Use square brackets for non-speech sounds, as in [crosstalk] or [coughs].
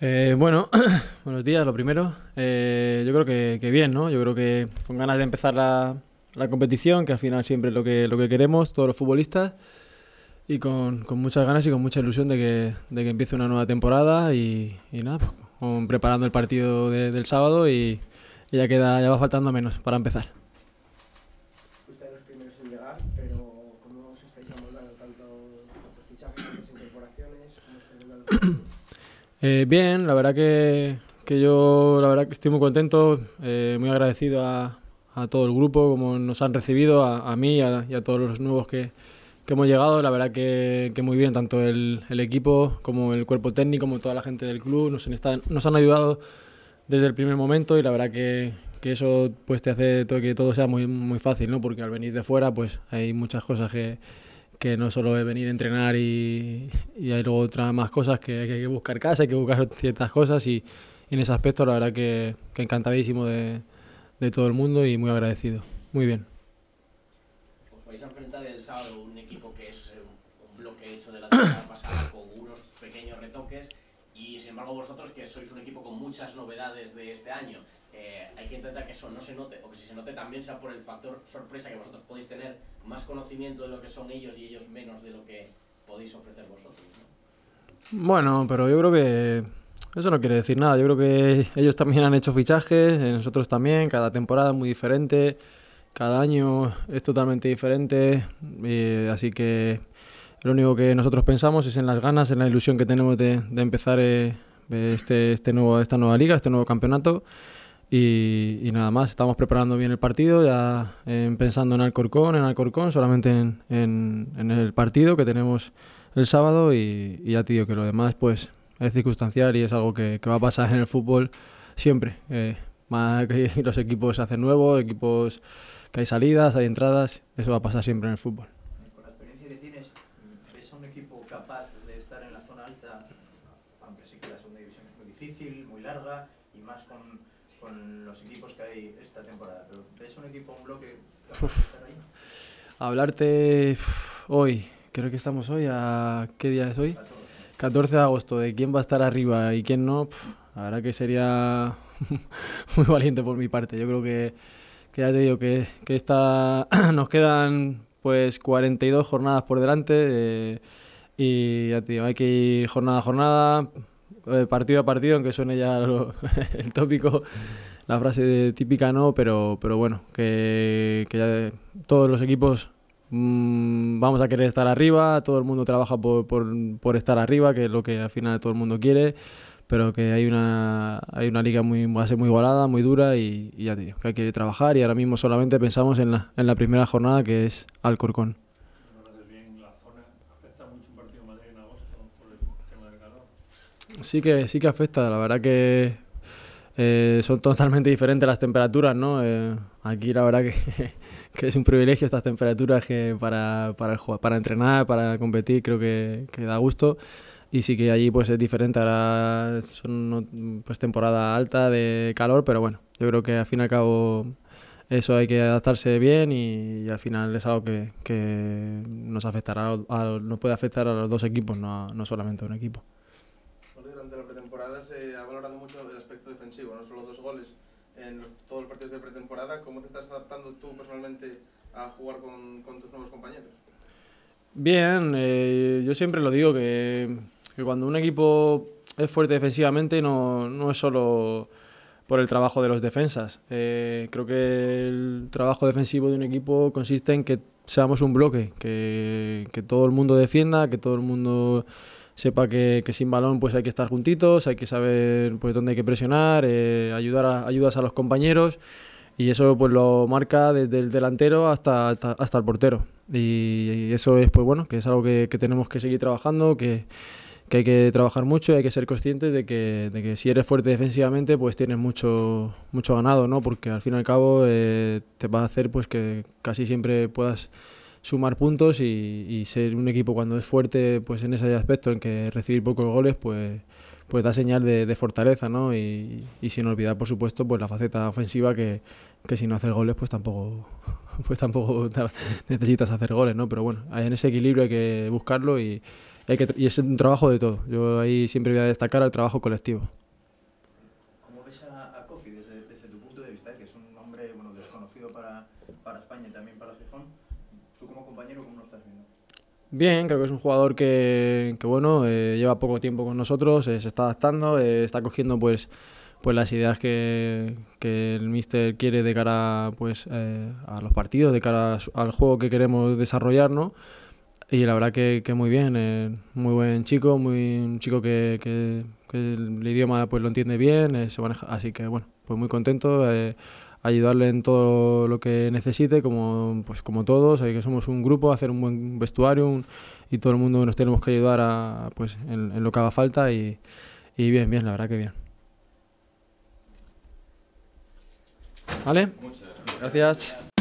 Eh, bueno, [coughs] buenos días, lo primero. Eh, yo creo que, bien, ¿no? Yo creo que con ganas de empezar la, competición, que al final siempre es lo que, lo que queremos, todos los futbolistas, y con, muchas ganas y con mucha ilusión de que, que empiece una nueva temporada y, nada, pues, preparando el partido del sábado y, ya queda, ya va faltando menos para empezar. Ustedes primeros en llegar, pero ¿cómo os estáis tanto fichajes, incorporaciones? ¿Cómo estáis [coughs] Eh, bien, la verdad que, yo la verdad que estoy muy contento, eh, muy agradecido a, todo el grupo, como nos han recibido, a, mí y a todos los nuevos que, hemos llegado. La verdad que, muy bien, tanto el, equipo como el cuerpo técnico, como toda la gente del club, nos, nos han ayudado desde el primer momento y la verdad que, eso pues te hace que todo sea muy, muy fácil, ¿no? Porque al venir de fuera pues hay muchas cosas que, que no solo es venir a entrenar y, y hay luego otras más cosas que, hay que buscar casa, hay que buscar [laughs] ciertas cosas y, en ese aspecto la verdad que, que encantadísimo de, de, todo el mundo y muy agradecido. Muy bien. Os vais a enfrentar el sábado un equipo que es eh, un bloque hecho de la temporada [coughs] pasada con unos pequeños retoques y sin embargo vosotros que sois un equipo con muchas novedades de este año, eh, hay que intentar que eso no se note, o que si se note también sea por el factor sorpresa que vosotros podéis tener más conocimiento de lo que son ellos y ellos menos de lo que podéis ofrecer vosotros. Bueno, pero yo creo que eso no quiere decir nada. Yo creo que ellos también han hecho fichajes, nosotros también, cada temporada es muy diferente, cada año es totalmente diferente, así que lo único que nosotros pensamos es en las ganas, en la ilusión que tenemos de, empezar eh, este, este nuevo, esta nueva liga, este nuevo campeonato. Y, nada más, estamos preparando bien el partido, ya em, pensando en Alcorcón, en Alcorcón, solamente en, el partido que tenemos el sábado y, ya te digo que lo demás pues es circunstancial y es algo que, va a pasar en el fútbol siempre. Eh, más que [laughs] los equipos se hacen nuevos, equipos que hay salidas, hay entradas, eso va a pasar siempre en el fútbol. Con la experiencia que tienes, ¿ves a un equipo capaz de estar en la zona alta, aunque sí que la segunda división es muy difícil, muy larga y más con con los equipos que hay esta temporada. Pero un equipo, un bloque Hablarte hoy, creo que estamos hoy, ¿a qué día es hoy? 14 de agosto, de quién va a estar arriba y quién no, habrá la verdad que sería [laughs] muy valiente por mi parte. Yo creo que, que ya te digo que, que [clears throat] nos quedan pues 42 jornadas por delante eh, y ya te digo, hay que ir jornada a jornada, eh, partido a partido, aunque suene ya [laughs] el tópico, la frase típica no, pero, pero bueno, que, todos los equipos mm, vamos a querer estar arriba, todo el mundo trabaja por, estar arriba, que es lo que al final todo el mundo quiere, pero que hay una, hay una liga muy, va a ser muy igualada, muy dura y, ya te digo, que hay que trabajar y ahora mismo solamente pensamos en la, en la primera jornada que es Alcorcón. Sí que, sí que afecta, la verdad que eh, son totalmente [laughs] diferentes las temperaturas, ¿no? Eh, aquí la verdad [laughs] que, es un privilegio estas temperaturas que para, para, para entrenar, para competir, creo que, da gusto. Y sí que allí pues es diferente, ahora son pues temporada alta de calor, pero bueno, yo creo que al fin y al cabo eso hay que adaptarse bien y, al final es algo que, que nos afectará, nos puede afectar a los dos equipos, no, no solamente a un equipo se ha valorado mucho el aspecto defensivo, no solo dos goles en todos los partidos de pretemporada. ¿Cómo te estás adaptando tú personalmente a jugar con, tus nuevos compañeros? Bien, eh, yo siempre lo digo que, cuando un equipo es fuerte defensivamente no, no es solo por el trabajo de los defensas. Eh, creo que el trabajo defensivo de un equipo consiste en que seamos un bloque, que, que todo el mundo defienda, que todo el mundo sepa que, sin balón pues hay que estar juntitos, hay que saber pues dónde hay que presionar, eh, ayudar ayudas a los compañeros y eso pues lo marca desde el delantero hasta, hasta, el portero. Y, eso es pues bueno, que es algo que, tenemos que seguir trabajando, que, hay que trabajar mucho y hay que ser conscientes de que, que si eres fuerte defensivamente pues tienes mucho, mucho ganado, ¿no? Porque al fin y al cabo eh, te va a hacer pues que casi siempre puedas sumar puntos y, ser un equipo cuando es fuerte pues en ese aspecto en que recibir pocos goles pues pues da señal de, fortaleza ¿no? Y, sin olvidar por supuesto pues la faceta ofensiva que, si no haces goles pues tampoco [laughs] pues tampoco [laughs] necesitas hacer goles ¿no? pero bueno en ese equilibrio hay que buscarlo y, que, y es un trabajo de todo yo ahí siempre voy a destacar el trabajo colectivo compañero, ¿cómo lo viendo? Bien, creo que es un jugador que, bueno, eh, lleva poco tiempo con nosotros, eh, se está adaptando, eh, está cogiendo pues, pues las ideas que, que el míster quiere de cara pues, a los partidos, de cara al juego que queremos desarrollar, ¿no? Y la verdad que, muy bien, muy buen chico, muy, chico que, que, el idioma pues, lo entiende bien, se maneja, así que bueno, pues muy contento ayudarle en todo lo que necesite, como, pues, como todos, eh, que somos un grupo, hacer un buen vestuario y todo el mundo nos tenemos que ayudar a, pues, en, lo que haga falta y, bien, bien, la verdad que bien. ¿Vale? Muchas gracias.